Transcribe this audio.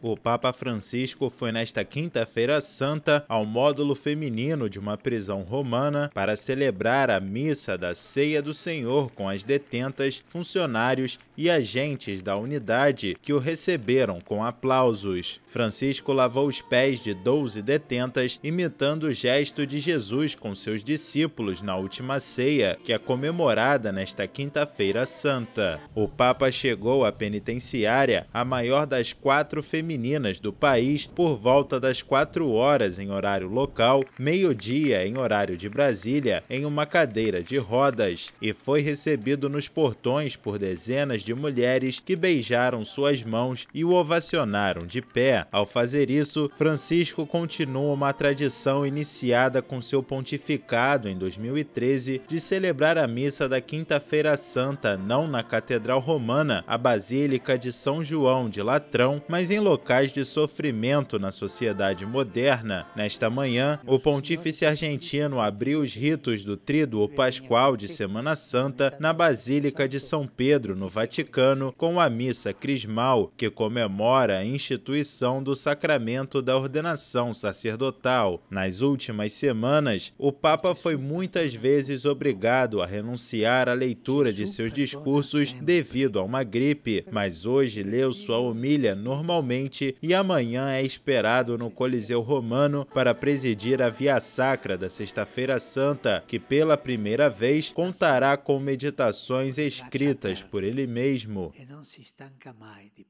O Papa Francisco foi nesta quinta-feira santa ao módulo feminino de uma prisão romana para celebrar a missa da Ceia do Senhor com as detentas, funcionários e agentes da unidade que o receberam com aplausos. Francisco lavou os pés de 12 detentas, imitando o gesto de Jesus com seus discípulos na última ceia, que é comemorada nesta quinta-feira santa. O Papa chegou à penitenciária, a maior das quatro femininas femininas do país por volta das 4 horas em horário local, meio-dia em horário de Brasília, em uma cadeira de rodas e foi recebido nos portões por dezenas de mulheres que beijaram suas mãos e o ovacionaram de pé. Ao fazer isso, Francisco continua uma tradição iniciada com seu pontificado em 2013 de celebrar a missa da Quinta-feira Santa não na Catedral Romana, a Basílica de São João de Latrão, mas em locais de sofrimento na sociedade moderna. Nesta manhã, o pontífice argentino abriu os ritos do Tríduo Pascual de Semana Santa na Basílica de São Pedro, no Vaticano, com a missa crismal, que comemora a instituição do sacramento da ordenação sacerdotal. Nas últimas semanas, o Papa foi muitas vezes obrigado a renunciar à leitura de seus discursos devido a uma gripe, mas hoje leu sua homilha normalmente e amanhã é esperado no Coliseu Romano para presidir a Via Sacra da Sexta-feira Santa, que pela primeira vez contará com meditações escritas por ele mesmo. E não se estanca mais de